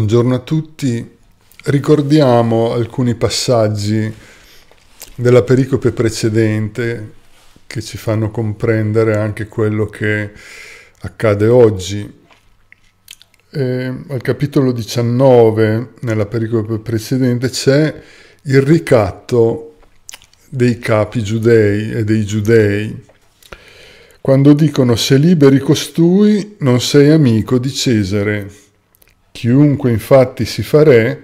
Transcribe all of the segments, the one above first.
Buongiorno a tutti. Ricordiamo alcuni passaggi della pericope precedente che ci fanno comprendere anche quello che accade oggi. E al capitolo 19, nella pericope precedente, c'è il ricatto dei capi giudei e dei giudei. Quando dicono se liberi costui non sei amico di Cesare Chiunque infatti si fa re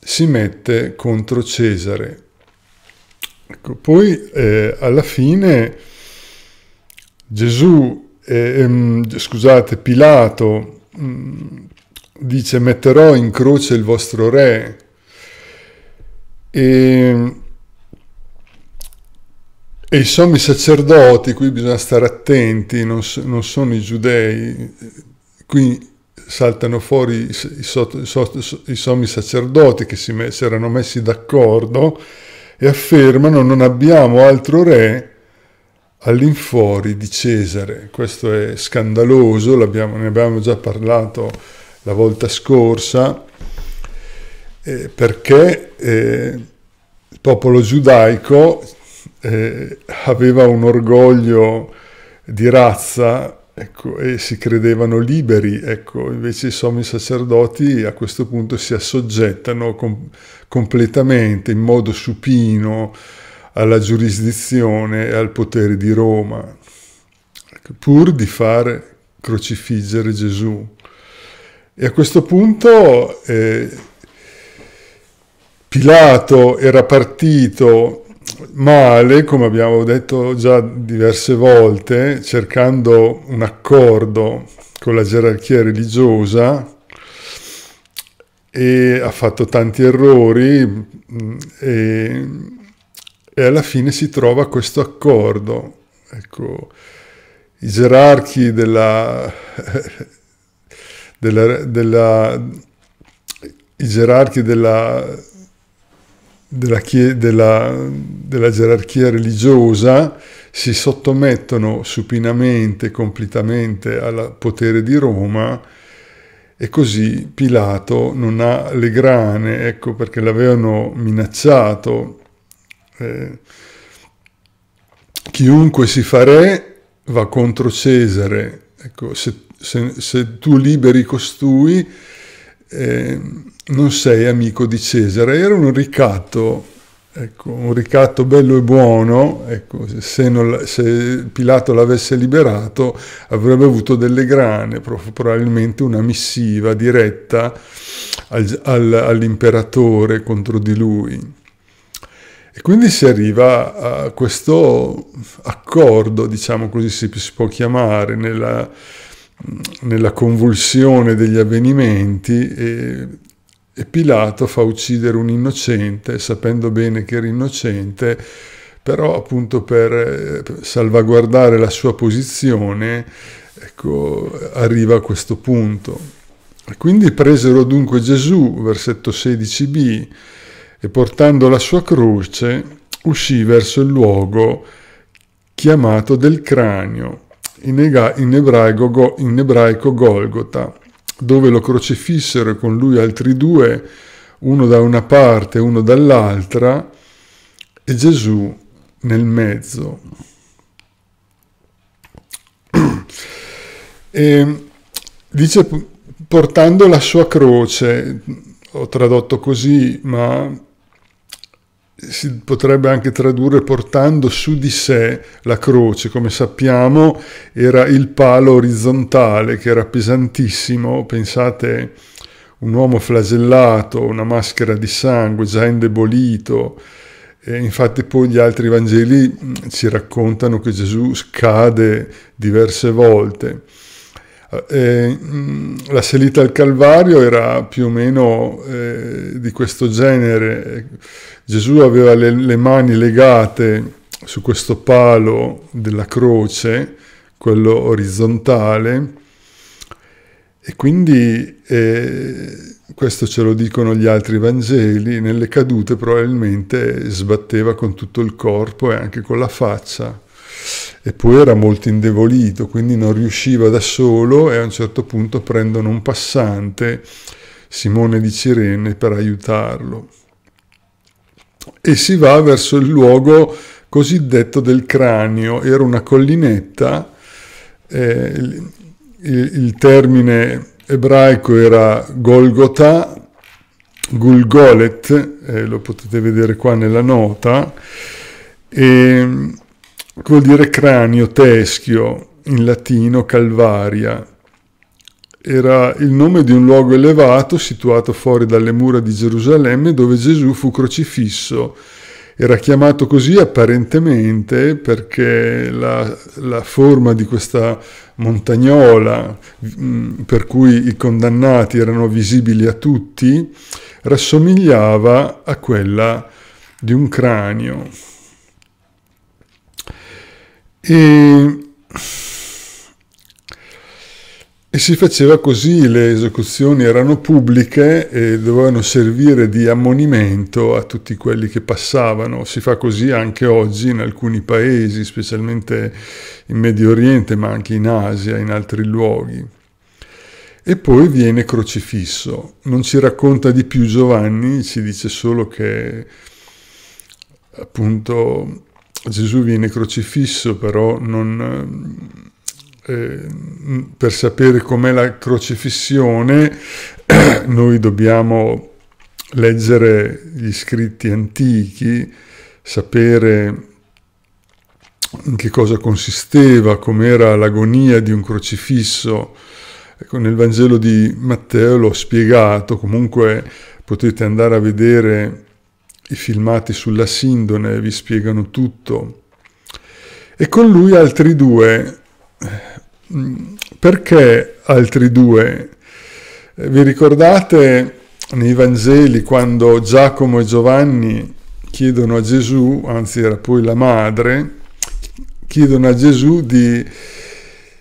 si mette contro Cesare. Ecco, poi eh, alla fine Gesù, eh, ehm, scusate, Pilato mh, mm, dice metterò in croce il vostro re e, e i sommi sacerdoti, qui bisogna stare attenti, non, non sono i giudei, qui saltano fuori i, so, so, so, i sommi sacerdoti che si, me, si erano messi d'accordo e affermano non abbiamo altro re all'infuori di Cesare. Questo è scandaloso, ne abbiamo già parlato la volta scorsa, eh, perché eh, il popolo giudaico eh, aveva un orgoglio di razza ecco, e si credevano liberi, ecco, invece i sommi sacerdoti a questo punto si assoggettano com completamente, in modo supino, alla giurisdizione e al potere di Roma, ecco, pur di fare crocifiggere Gesù. E a questo punto eh, Pilato era partito male, come abbiamo detto già diverse volte, cercando un accordo con la gerarchia religiosa, e ha fatto tanti errori mm, e, e alla fine si trova questo accordo. Ecco, i gerarchi della, della, della, i gerarchi della della, della, della gerarchia religiosa si sottomettono supinamente, completamente al potere di Roma e così Pilato non ha le grane, ecco perché l'avevano minacciato. Eh, chiunque si fa re va contro Cesare, ecco, se, se, se tu liberi costui Ehm, non sei amico di Cesare. Era un ricatto, ecco, un ricatto bello e buono, ecco, se, non, se, Pilato l'avesse liberato avrebbe avuto delle grane, probabilmente una missiva diretta al, al, all'imperatore contro di lui. E quindi si arriva a questo accordo, diciamo così si, si può chiamare, nella, nella convulsione degli avvenimenti e, e Pilato fa uccidere un innocente, sapendo bene che era innocente, però appunto per salvaguardare la sua posizione ecco, arriva a questo punto. Quindi presero dunque Gesù, versetto 16b, e portando la sua croce uscì verso il luogo chiamato del cranio, in, ega, in, ebraico, go, in ebraico Golgota, dove lo crocifissero e con lui altri due, uno da una parte e uno dall'altra, e Gesù nel mezzo. E dice portando la sua croce, ho tradotto così, ma si potrebbe anche tradurre portando su di sé la croce, come sappiamo era il palo orizzontale che era pesantissimo, pensate un uomo flagellato, una maschera di sangue, già indebolito, e infatti poi gli altri Vangeli mm, ci raccontano che Gesù cade diverse volte. Eh, mm, la salita al Calvario era più o meno eh, di questo genere. Gesù aveva le, le, mani legate su questo palo della croce, quello orizzontale, e quindi eh, questo ce lo dicono gli altri Vangeli, nelle cadute probabilmente sbatteva con tutto il corpo e anche con la faccia e poi era molto indebolito, quindi non riusciva da solo e a un certo punto prendono un passante, Simone di Cirene, per aiutarlo. E si va verso il luogo cosiddetto del cranio, era una collinetta, eh, il, il termine ebraico era Golgotha, Gulgolet, eh, lo potete vedere qua nella nota, e, vuol dire cranio, teschio, in latino calvaria. Era il nome di un luogo elevato situato fuori dalle mura di Gerusalemme dove Gesù fu crocifisso. Era chiamato così apparentemente perché la, la forma di questa montagnola mh, per cui i condannati erano visibili a tutti rassomigliava a quella di un cranio. E, e si faceva così, le esecuzioni erano pubbliche e dovevano servire di ammonimento a tutti quelli che passavano. Si fa così anche oggi in alcuni paesi, specialmente in Medio Oriente, ma anche in Asia, in altri luoghi. E poi viene crocifisso. Non ci racconta di più Giovanni, ci dice solo che appunto Gesù viene crocifisso, però non, eh, eh per sapere com'è la crocifissione noi dobbiamo leggere gli scritti antichi, sapere in che cosa consisteva, com'era l'agonia di un crocifisso. Ecco, nel Vangelo di Matteo l'ho spiegato, comunque potete andare a vedere i filmati sulla Sindone vi spiegano tutto. E con lui altri due. Mm, perché altri due? Vi ricordate nei Vangeli quando Giacomo e Giovanni chiedono a Gesù, anzi era poi la madre, chiedono a Gesù di,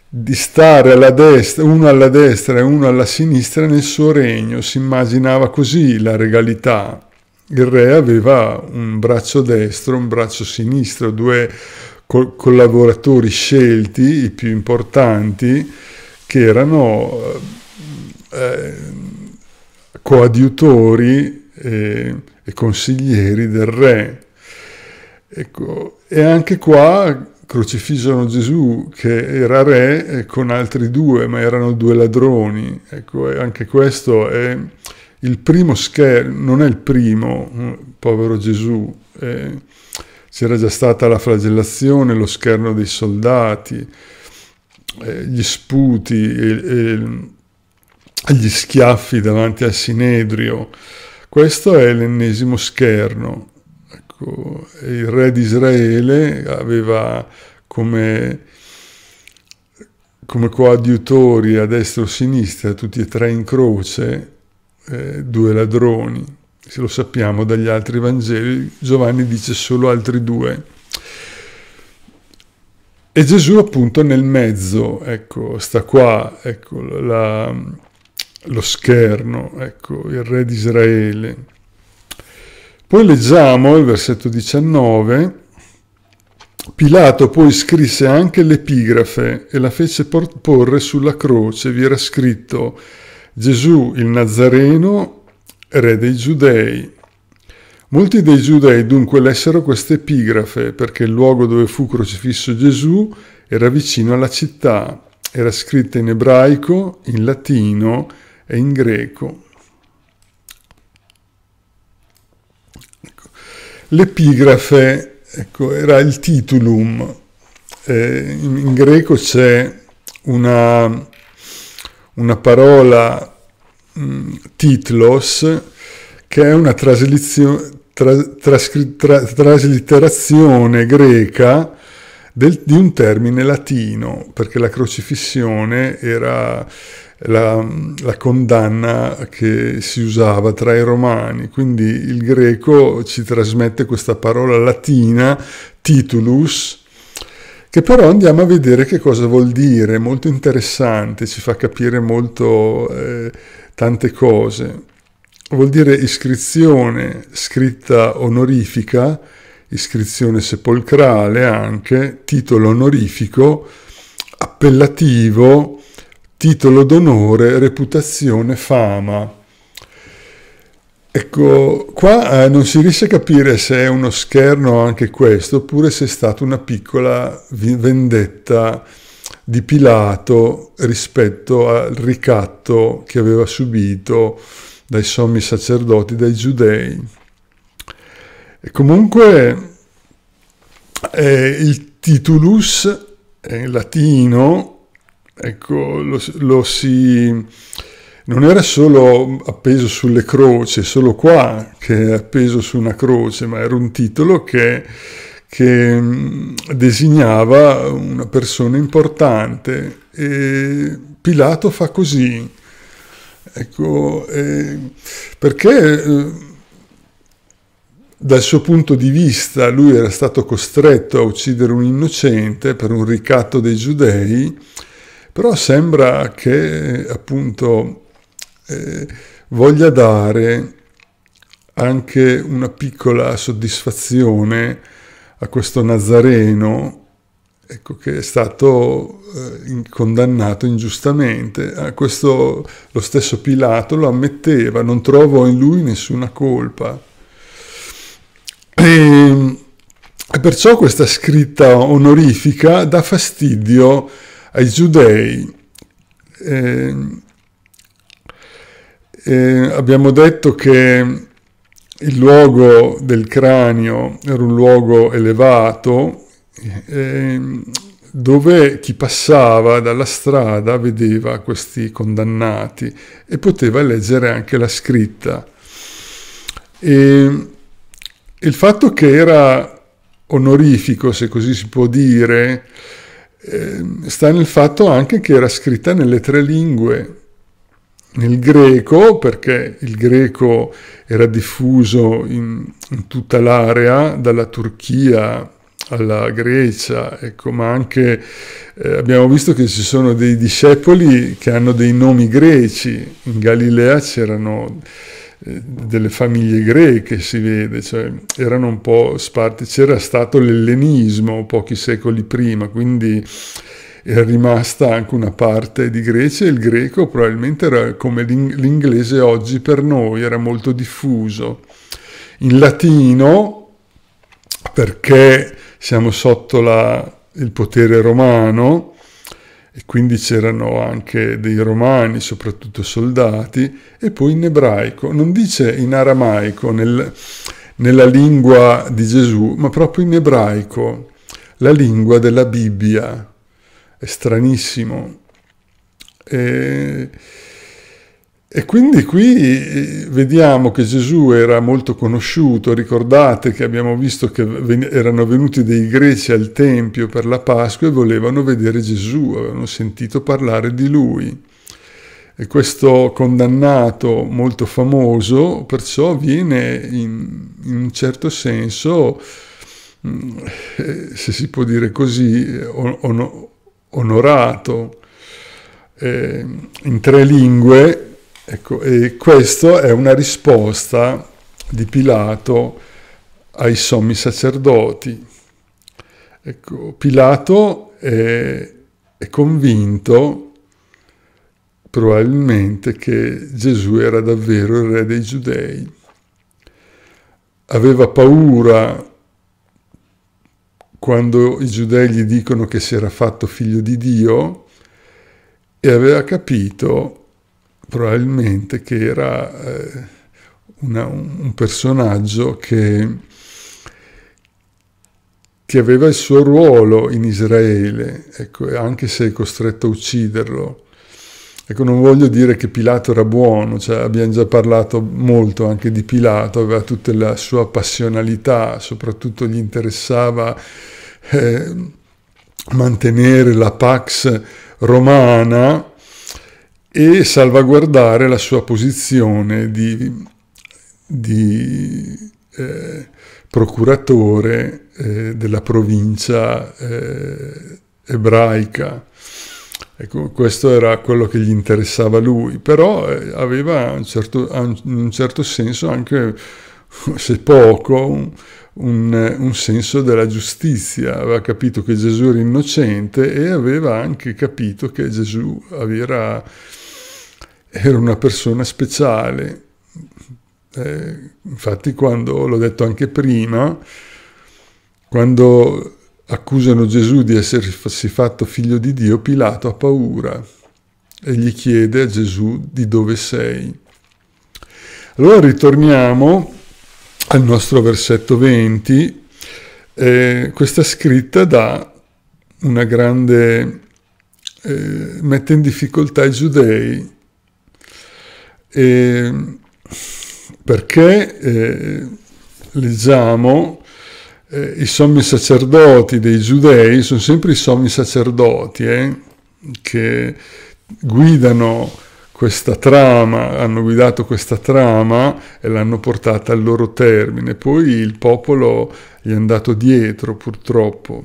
di, stare alla destra, uno alla destra e uno alla sinistra nel suo regno. Si immaginava così la regalità il re aveva un braccio destro, un braccio sinistro, due co- collaboratori scelti, i più importanti, che erano eh, eh coadiutori e, eh, e, consiglieri del re. Ecco, e anche qua crocifiggono Gesù che era re con altri due, ma erano due ladroni. Ecco, anche questo è il primo scherzo, non è il primo, eh, povero Gesù, eh, c'era già stata la flagellazione, lo scherno dei soldati, eh, gli sputi, e, e gli schiaffi davanti al Sinedrio. Questo è l'ennesimo scherno. Ecco, il re di Israele aveva come, come coadiutori a destra o a sinistra, tutti e tre in croce, eh, due ladroni, se lo sappiamo dagli altri Vangeli, Giovanni dice solo altri due. E Gesù appunto nel mezzo, ecco, sta qua, ecco, la, lo scherno, ecco, il re di Israele. Poi leggiamo il versetto 19, Pilato poi scrisse anche l'epigrafe e la fece porre sulla croce, vi era scritto Gesù il Nazareno, re dei Giudei. Molti dei Giudei dunque lessero questa epigrafe perché il luogo dove fu crocifisso Gesù era vicino alla città, era scritta in ebraico, in latino e in greco. Ecco, l'epigrafe ecco, era il titulum, eh, in, in greco c'è una una parola mm, titlos che è una traslitterazione greca del, di un termine latino, perché la crocifissione era la, la, condanna che si usava tra i romani, quindi il greco ci trasmette questa parola latina, titulus, che però andiamo a vedere che cosa vuol dire, molto interessante, ci fa capire molto eh, tante cose. Vuol dire iscrizione, scritta onorifica, iscrizione sepolcrale anche, titolo onorifico, appellativo, titolo d'onore, reputazione, fama. Ecco, qua eh, non si riesce a capire se è uno scherno anche questo, oppure se è stata una piccola vendetta di Pilato rispetto al ricatto che aveva subito dai sommi sacerdoti, dai giudei. E comunque eh, il titulus eh, in latino, ecco, lo, lo si non era solo appeso sulle croce, solo qua che è appeso su una croce, ma era un titolo che, che mm, designava una persona importante. E Pilato fa così. Ecco, eh, perché eh, dal suo punto di vista lui era stato costretto a uccidere un innocente per un ricatto dei giudei, però sembra che appunto eh, voglia dare anche una piccola soddisfazione a questo Nazareno ecco, che è stato eh, condannato ingiustamente. A eh, questo, lo stesso Pilato lo ammetteva, non trovo in lui nessuna colpa. E, ehm, e perciò questa scritta onorifica dà fastidio ai giudei. Eh, eh, abbiamo detto che il luogo del cranio era un luogo elevato eh, dove chi passava dalla strada vedeva questi condannati e poteva leggere anche la scritta. E il fatto che era onorifico, se così si può dire, eh, sta nel fatto anche che era scritta nelle tre lingue nel greco, perché il greco era diffuso in, in tutta l'area, dalla Turchia alla Grecia, ecco, ma anche eh, abbiamo visto che ci sono dei discepoli che hanno dei nomi greci, in Galilea c'erano eh, delle famiglie greche, si vede, cioè erano un po' sparti, c'era stato l'ellenismo pochi secoli prima, quindi è rimasta anche una parte di Grecia e il greco probabilmente era come l'inglese oggi per noi, era molto diffuso. In latino, perché siamo sotto la, il potere romano, e quindi c'erano anche dei romani, soprattutto soldati, e poi in ebraico, non dice in aramaico, nel, nella lingua di Gesù, ma proprio in ebraico, la lingua della Bibbia è stranissimo. E, e quindi qui eh, vediamo che Gesù era molto conosciuto, ricordate che abbiamo visto che ven- erano venuti dei greci al Tempio per la Pasqua e volevano vedere Gesù, avevano sentito parlare di lui. E questo condannato molto famoso perciò viene in, in un certo senso, mm, eh, se si può dire così, on- eh, on- onorato eh, in tre lingue, ecco, e questa è una risposta di Pilato ai sommi sacerdoti. Ecco, Pilato è, è convinto probabilmente che Gesù era davvero il re dei giudei. Aveva paura quando i giudei gli dicono che si era fatto figlio di Dio e aveva capito probabilmente che era eh, una, un personaggio che, che aveva il suo ruolo in Israele, ecco, anche se è costretto a ucciderlo. Ecco, non voglio dire che Pilato era buono, cioè abbiamo già parlato molto anche di Pilato, aveva tutta la sua passionalità, soprattutto gli interessava eh, mantenere la pax romana e salvaguardare la sua posizione di, di eh, procuratore eh, della provincia eh, ebraica. Ecco, questo era quello che gli interessava lui, però eh, aveva un certo, in un certo senso anche, se poco, un, un, eh, un, senso della giustizia, aveva capito che Gesù era innocente e aveva anche capito che Gesù era, era una persona speciale. Eh, infatti quando, l'ho detto anche prima, quando accusano Gesù di essersi fatto figlio di Dio, Pilato ha paura e gli chiede a Gesù di dove sei. Allora ritorniamo al nostro versetto 20, eh, questa scritta dà una grande... Eh, mette in difficoltà i giudei eh, perché leggiamo eh, i sommi sacerdoti dei giudei sono sempre i sommi sacerdoti eh, che guidano questa trama, hanno guidato questa trama e l'hanno portata al loro termine. Poi il popolo gli è andato dietro, purtroppo,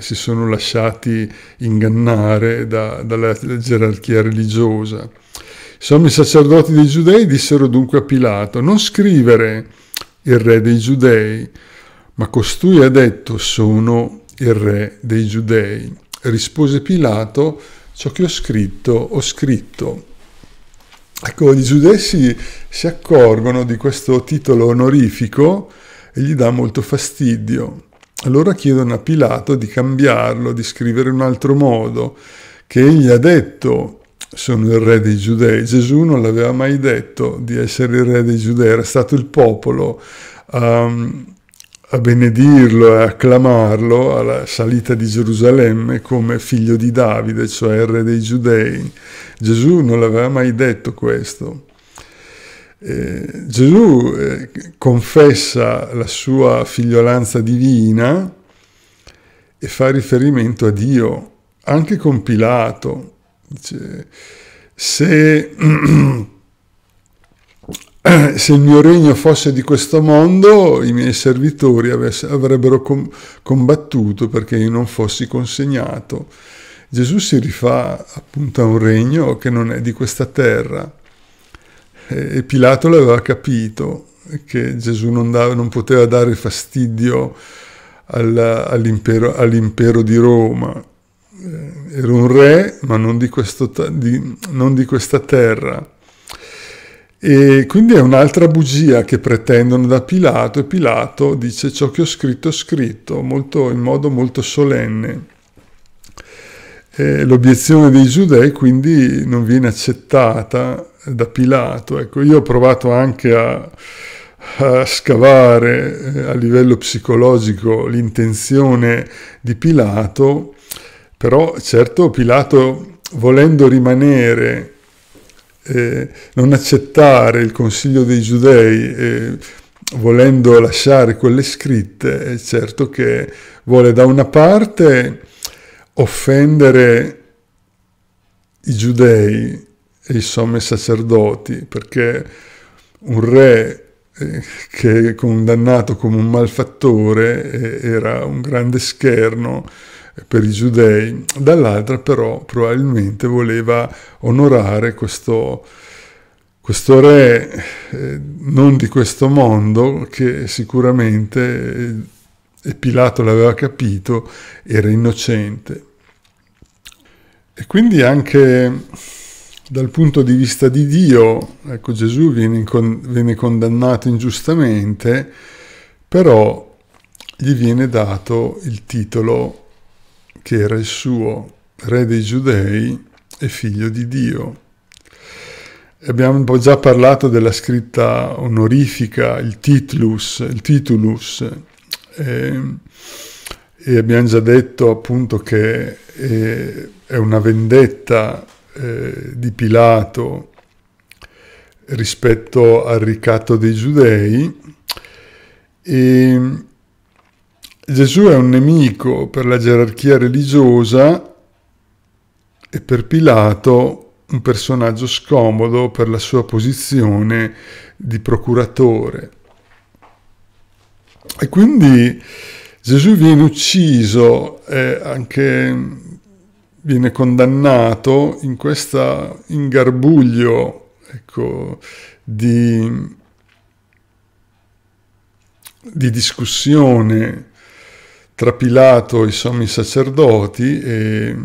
si sono lasciati ingannare da, dalla gerarchia religiosa. I sommi sacerdoti dei giudei dissero dunque a Pilato, non scrivere il re dei giudei, ma costui ha detto, sono il re dei giudei. Rispose Pilato, ciò che ho scritto, ho scritto. Ecco, i giudei si, si accorgono di questo titolo onorifico e gli dà molto fastidio. Allora chiedono a Pilato di cambiarlo, di scrivere in un altro modo, che egli ha detto sono il re dei giudei. Gesù non l'aveva mai detto di essere il re dei giudei, era stato il popolo. Um, a benedirlo e acclamarlo alla salita di Gerusalemme come figlio di Davide, cioè re dei giudei. Gesù non l'aveva mai detto questo. Eh, Gesù eh, confessa la sua figliolanza divina e fa riferimento a Dio, anche con Pilato. Dice, se Eh, se il mio regno fosse di questo mondo, i miei servitori avrebbero combattuto perché io non fossi consegnato. Gesù si rifà appunto a un regno che non è di questa terra. E Pilato l'aveva capito che Gesù non, dava, non poteva dare fastidio alla, all'impero, all'impero, di Roma. Eh, era un re, ma non di, questo, di, non di questa terra e quindi è un'altra bugia che pretendono da Pilato e Pilato dice ciò che ho scritto ho scritto molto, in modo molto solenne. Eh, l'obiezione dei giudei quindi non viene accettata da Pilato. Ecco, io ho provato anche a, a scavare eh, a livello psicologico l'intenzione di Pilato, però certo Pilato volendo rimanere eh, non accettare il consiglio dei giudei eh, volendo lasciare quelle scritte, è certo che vuole da una parte offendere i giudei e i sommi sacerdoti, perché un re eh, che condannato come un malfattore eh, era un grande scherno, per i giudei, dall'altra però probabilmente voleva onorare questo, questo re eh, non di questo mondo che sicuramente, eh, e Pilato l'aveva capito, era innocente. E quindi anche dal punto di vista di Dio, ecco Gesù viene, con, viene condannato ingiustamente, però gli viene dato il titolo che era il suo re dei giudei e figlio di Dio. Abbiamo già parlato della scritta onorifica, il titulus, il titulus eh, e abbiamo già detto appunto che eh, è una vendetta eh, di Pilato rispetto al ricatto dei giudei e ehm, Gesù è un nemico per la gerarchia religiosa e per Pilato un personaggio scomodo per la sua posizione di procuratore. E quindi Gesù viene ucciso e anche viene condannato in questo ingarbuglio ecco, di, di discussione tra Pilato e i sommi sacerdoti e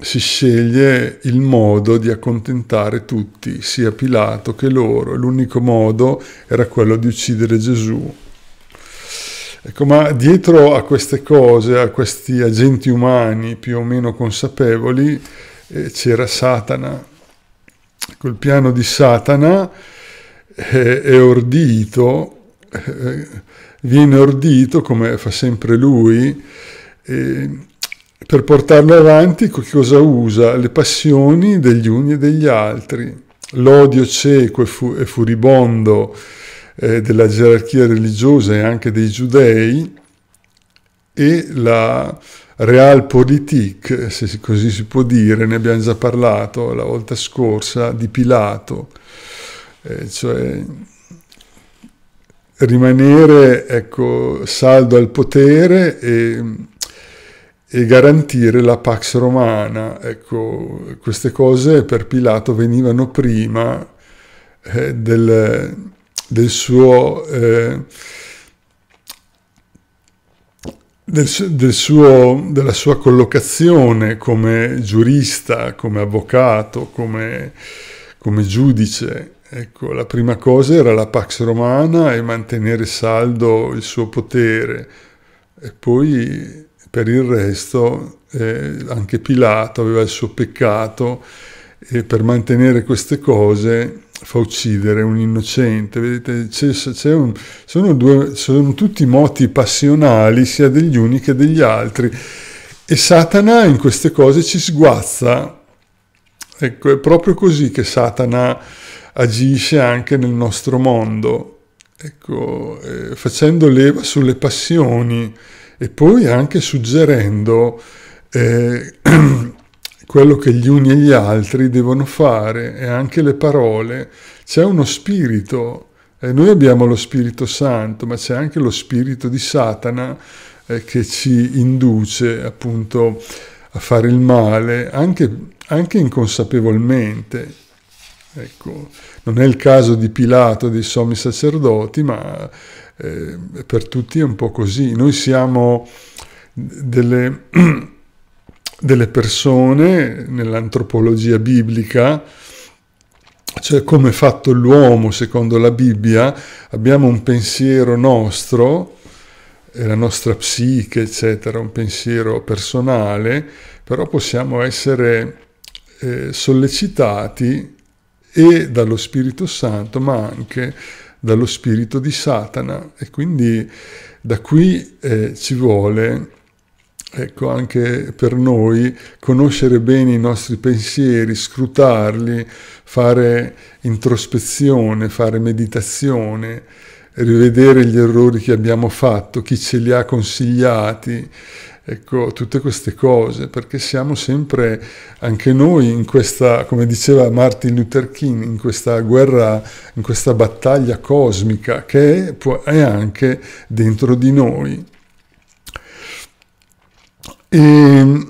si sceglie il modo di accontentare tutti, sia Pilato che loro. L'unico modo era quello di uccidere Gesù. Ecco, ma dietro a queste cose, a questi agenti umani più o meno consapevoli, eh, c'era Satana. il piano di Satana eh, è ordito eh, viene ordito, come fa sempre lui, eh, per portarlo avanti che cosa usa? Le passioni degli uni e degli altri, l'odio cieco e, fu- e furibondo eh, della gerarchia religiosa e anche dei giudei e la realpolitik, se così si può dire, ne abbiamo già parlato la volta scorsa, di Pilato, eh, cioè rimanere ecco, saldo al potere e, e garantire la Pax Romana. Ecco, queste cose per Pilato venivano prima eh, del, del, suo... Eh, del, del suo, della sua collocazione come giurista, come avvocato, come, come giudice. Ecco, la prima cosa era la Pax Romana e mantenere saldo il suo potere. E poi per il resto eh, anche Pilato aveva il suo peccato e per mantenere queste cose fa uccidere un innocente. Vedete, c è, un, sono, due, sono tutti moti passionali sia degli uni che degli altri. E Satana in queste cose ci sguazza. Ecco, è proprio così che Satana agisce anche nel nostro mondo, ecco, eh, facendo leva sulle passioni e poi anche suggerendo eh, quello che gli uni e gli altri devono fare e anche le parole. C'è uno spirito, eh, noi abbiamo lo Spirito Santo, ma c'è anche lo spirito di Satana eh, che ci induce appunto a fare il male, anche, anche inconsapevolmente. Ecco, non è il caso di Pilato, dei sommi sacerdoti, ma eh, per tutti è un po' così. Noi siamo delle, delle persone nell'antropologia biblica, cioè come è fatto l'uomo secondo la Bibbia, abbiamo un pensiero nostro, la nostra psiche, eccetera, un pensiero personale, però possiamo essere eh, sollecitati e dallo Spirito Santo, ma anche dallo spirito di Satana. E quindi da qui eh, ci vuole, ecco, anche per noi, conoscere bene i nostri pensieri, scrutarli, fare introspezione, fare meditazione, rivedere gli errori che abbiamo fatto, chi ce li ha consigliati, Ecco, tutte queste cose, perché siamo sempre anche noi in questa, come diceva Martin Luther King, in questa guerra, in questa battaglia cosmica che è anche dentro di noi. E,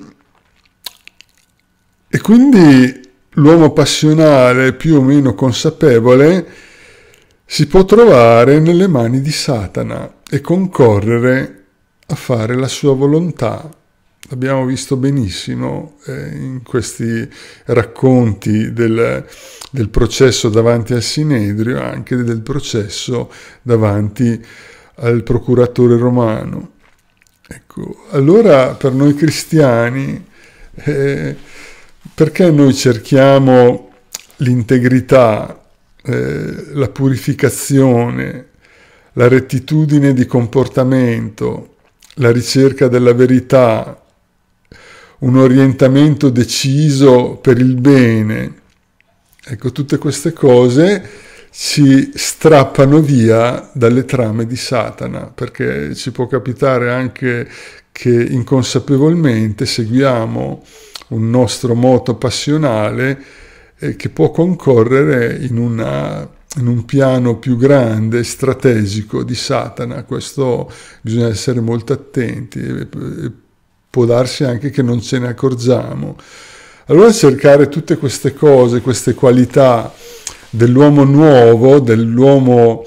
e quindi l'uomo passionale, più o meno consapevole, si può trovare nelle mani di Satana e concorrere a fare la sua volontà. L'abbiamo visto benissimo eh, in questi racconti del, del, processo davanti al Sinedrio, anche del processo davanti al procuratore romano. Ecco, allora per noi cristiani, eh, perché noi cerchiamo l'integrità, eh, la purificazione, la rettitudine di comportamento, la ricerca della verità, un orientamento deciso per il bene. Ecco, tutte queste cose ci strappano via dalle trame di Satana, perché ci può capitare anche che inconsapevolmente seguiamo un nostro moto passionale eh, che può concorrere in una in un piano più grande, strategico di Satana. Questo bisogna essere molto attenti e può darsi anche che non ce ne accorgiamo. Allora cercare tutte queste cose, queste qualità dell'uomo nuovo, dell'uomo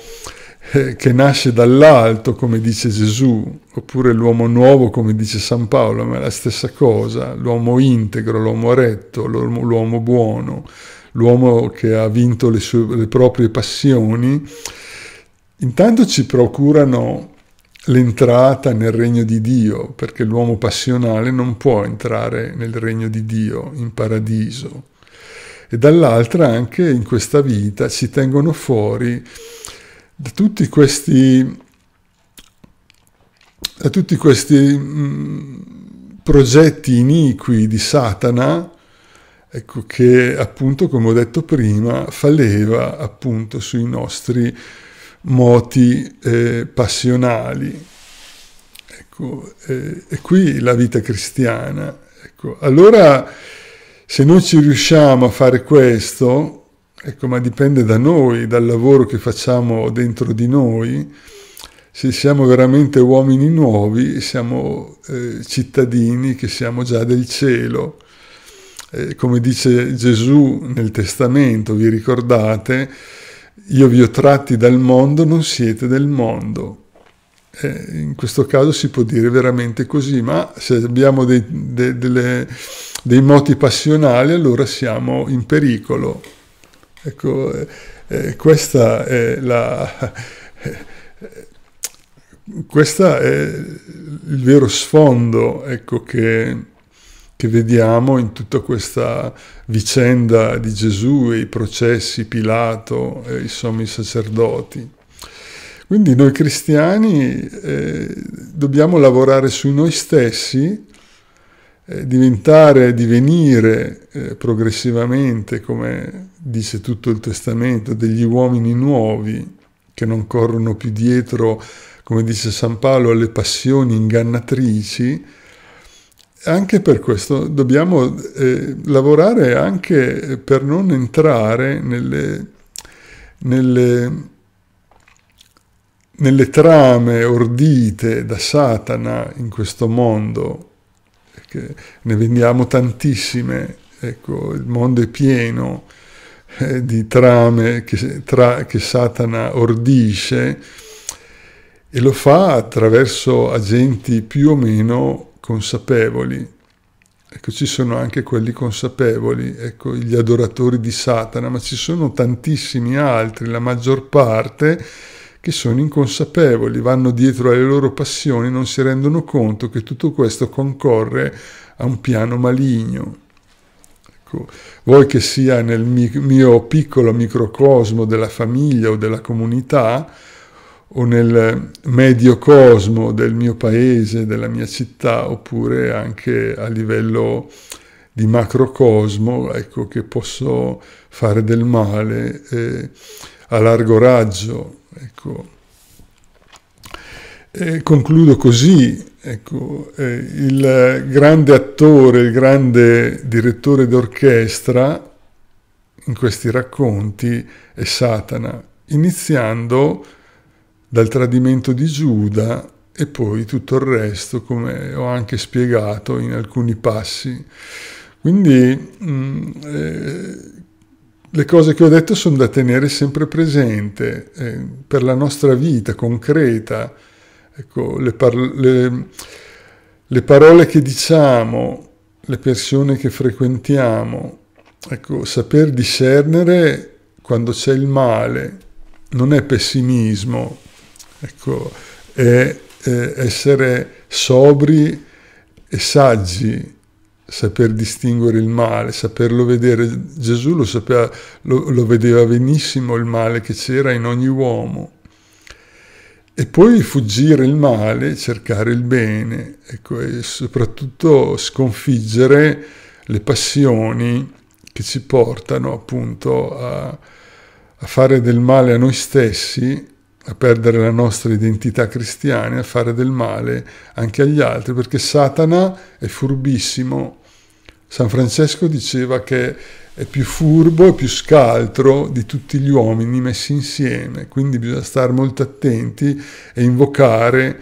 eh, che nasce dall'alto, come dice Gesù, oppure l'uomo nuovo, come dice San Paolo, ma è la stessa cosa, l'uomo integro, l'uomo retto, l'uomo, l'uomo buono, l'uomo che ha vinto le, sue, le proprie passioni, intanto ci procurano l'entrata nel regno di Dio, perché l'uomo passionale non può entrare nel regno di Dio, in paradiso. E dall'altra anche in questa vita ci tengono fuori da tutti questi, da tutti questi mh, mm, progetti iniqui di Satana ecco, che appunto, come ho detto prima, fa leva appunto sui nostri moti eh, passionali. Ecco, eh, e qui la vita cristiana. Ecco, allora, se non ci riusciamo a fare questo, ecco, ma dipende da noi, dal lavoro che facciamo dentro di noi, se siamo veramente uomini nuovi, siamo eh, cittadini che siamo già del cielo eh, come dice Gesù nel Testamento, vi ricordate, io vi ho tratti dal mondo, non siete del mondo. Eh, in questo caso si può dire veramente così, ma se abbiamo dei, de, delle, dei moti passionali allora siamo in pericolo. Ecco, eh, eh questa è la... questo è il vero sfondo ecco, che che vediamo in tutta questa vicenda di Gesù e i processi, Pilato e eh, i sommi sacerdoti. Quindi noi cristiani eh, dobbiamo lavorare su noi stessi, eh, diventare, divenire eh, progressivamente, come dice tutto il Testamento, degli uomini nuovi che non corrono più dietro, come dice San Paolo, alle passioni ingannatrici, anche per questo dobbiamo eh, lavorare anche per non entrare nelle, nelle, nelle, trame ordite da Satana in questo mondo, che ne vendiamo tantissime, ecco, il mondo è pieno eh, di trame che, tra, che Satana ordisce e lo fa attraverso agenti più o meno consapevoli. Ecco, ci sono anche quelli consapevoli, ecco, gli adoratori di Satana, ma ci sono tantissimi altri, la maggior parte, che sono inconsapevoli, vanno dietro alle loro passioni, non si rendono conto che tutto questo concorre a un piano maligno. Ecco, vuoi che sia nel mio piccolo microcosmo della famiglia o della comunità, o nel medio cosmo del mio paese, della mia città, oppure anche a livello di macrocosmo, ecco, che posso fare del male eh, a largo raggio. Ecco. E concludo così, ecco, eh, il grande attore, il grande direttore d'orchestra in questi racconti è Satana, iniziando dal tradimento di Giuda e poi tutto il resto, come ho anche spiegato in alcuni passi. Quindi mh, mm, eh, le cose che ho detto sono da tenere sempre presente eh, per la nostra vita concreta. Ecco, le, par- le, le, parole che diciamo, le persone che frequentiamo, ecco, saper discernere quando c'è il male non è pessimismo, Ecco, è, è essere sobri e saggi, saper distinguere il male, saperlo vedere. Gesù lo, sapeva, lo, lo vedeva benissimo il male che c'era in ogni uomo. E poi fuggire il male, cercare il bene, ecco, e soprattutto sconfiggere le passioni che ci portano appunto a, a fare del male a noi stessi a perdere la nostra identità cristiana, a fare del male anche agli altri, perché Satana è furbissimo. San Francesco diceva che è più furbo e più scaltro di tutti gli uomini messi insieme, quindi bisogna stare molto attenti e invocare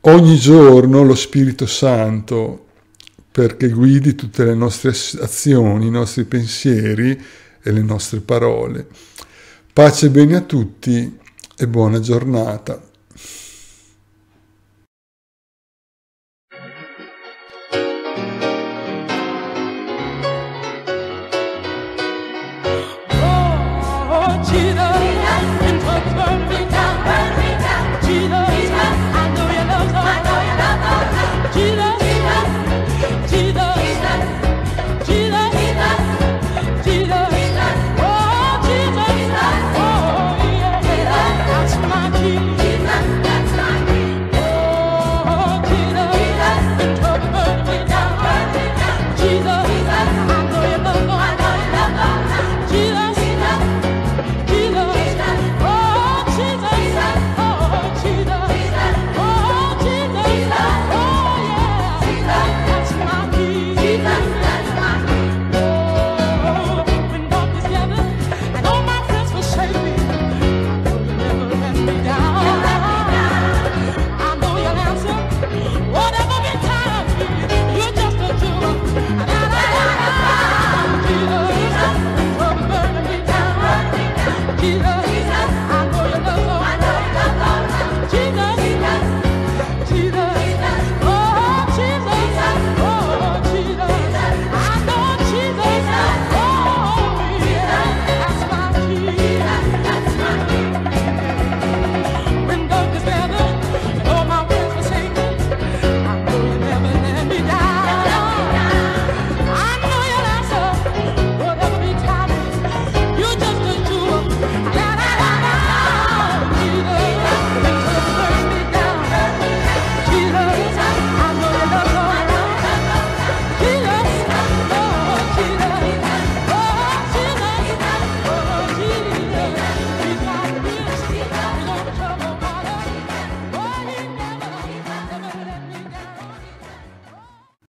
ogni giorno lo Spirito Santo perché guidi tutte le nostre azioni, i nostri pensieri e le nostre parole. Pace e bene a tutti e buona giornata.